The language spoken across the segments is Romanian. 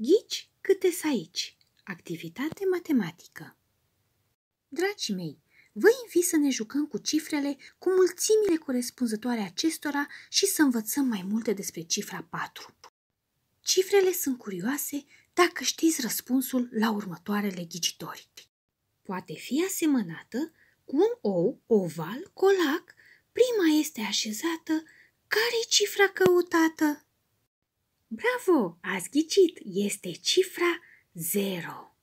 Ghici câte să aici. Activitate matematică. Dragii mei, vă invit să ne jucăm cu cifrele cu mulțimile corespunzătoare acestora și să învățăm mai multe despre cifra 4. Cifrele sunt curioase dacă știți răspunsul la următoarele ghicitori. Poate fi asemănată cu un ou oval colac, prima este așezată, care e cifra căutată? Bravo, ați ghicit, este cifra 0.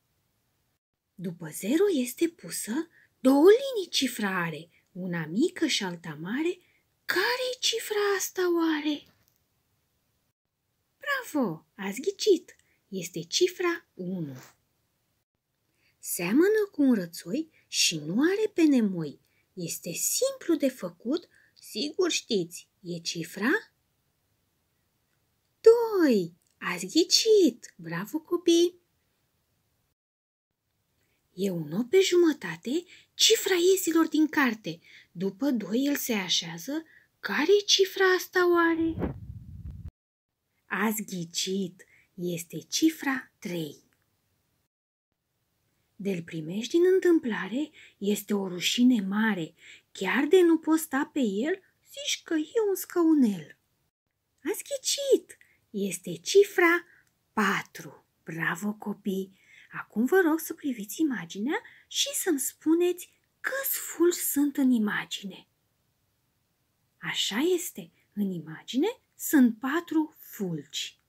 După 0 este pusă două linii cifra are, una mică și alta mare. care e cifra asta oare? Bravo, ați ghicit, este cifra 1. Seamănă cu un rățoi și nu are penemoi. Este simplu de făcut, sigur știți, e cifra Doi! Ați ghicit! Bravo, copii! E un 8 pe jumătate cifra iesilor din carte. După doi el se așează. care e cifra asta oare? Ați ghicit! Este cifra 3. Del primești din întâmplare este o rușine mare. Chiar de nu poți sta pe el, zici că e un scaunel. Ați ghicit! este cifra 4. Bravo, copii! Acum vă rog să priviți imaginea și să-mi spuneți câți fulgi sunt în imagine. Așa este, în imagine sunt patru fulgi.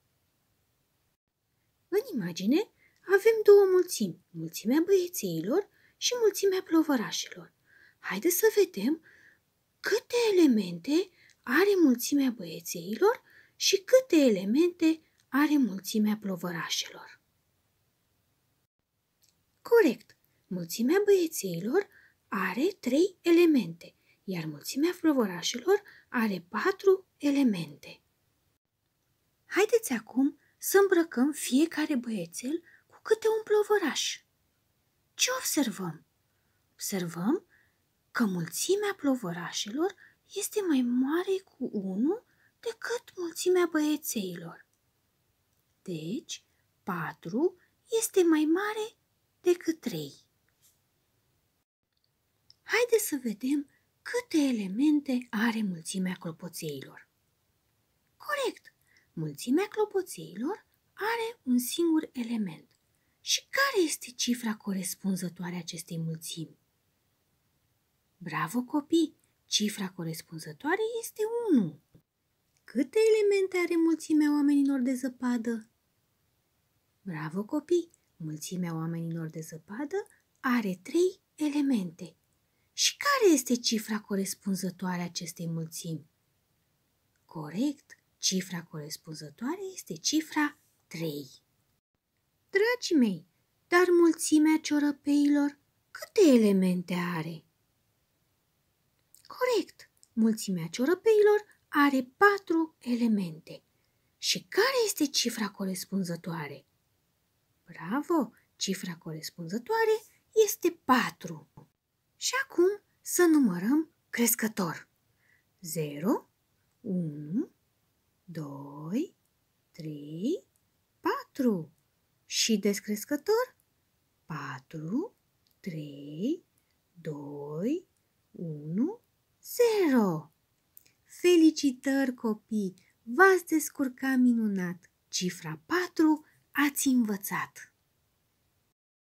În imagine avem două mulțimi, mulțimea băiețeilor și mulțimea plovărașelor. Haideți să vedem câte elemente are mulțimea băiețeilor și câte elemente are mulțimea plovărașelor. Corect, mulțimea băiețeilor are trei elemente, iar mulțimea plovărașelor are patru elemente. Haideți acum să îmbrăcăm fiecare băiețel cu câte un plovăraș. Ce observăm? Observăm că mulțimea plovărașelor este mai mare cu unul decât mulțimea băiețeilor. Deci, patru este mai mare decât trei. Haideți să vedem câte elemente are mulțimea clopoțeilor. Corect! Mulțimea clopoțeilor are un singur element. Și care este cifra corespunzătoare acestei mulțimi? Bravo, copii! Cifra corespunzătoare este 1. Câte elemente are mulțimea oamenilor de zăpadă? Bravo, copii! Mulțimea oamenilor de zăpadă are trei elemente. Și care este cifra corespunzătoare acestei mulțimi? Corect, cifra corespunzătoare este cifra 3. Dragii mei, dar mulțimea ciorăpeilor câte elemente are? Corect, mulțimea ciorăpeilor are patru elemente. Și care este cifra corespunzătoare? Bravo! Cifra corespunzătoare este 4. Și acum să numărăm crescător. 0, 1, 2, 3, 4 și descrescător 4, 3, 2, 1, 0. Felicitări, copii! V-ați descurcat minunat! Cifra 4 ați învățat!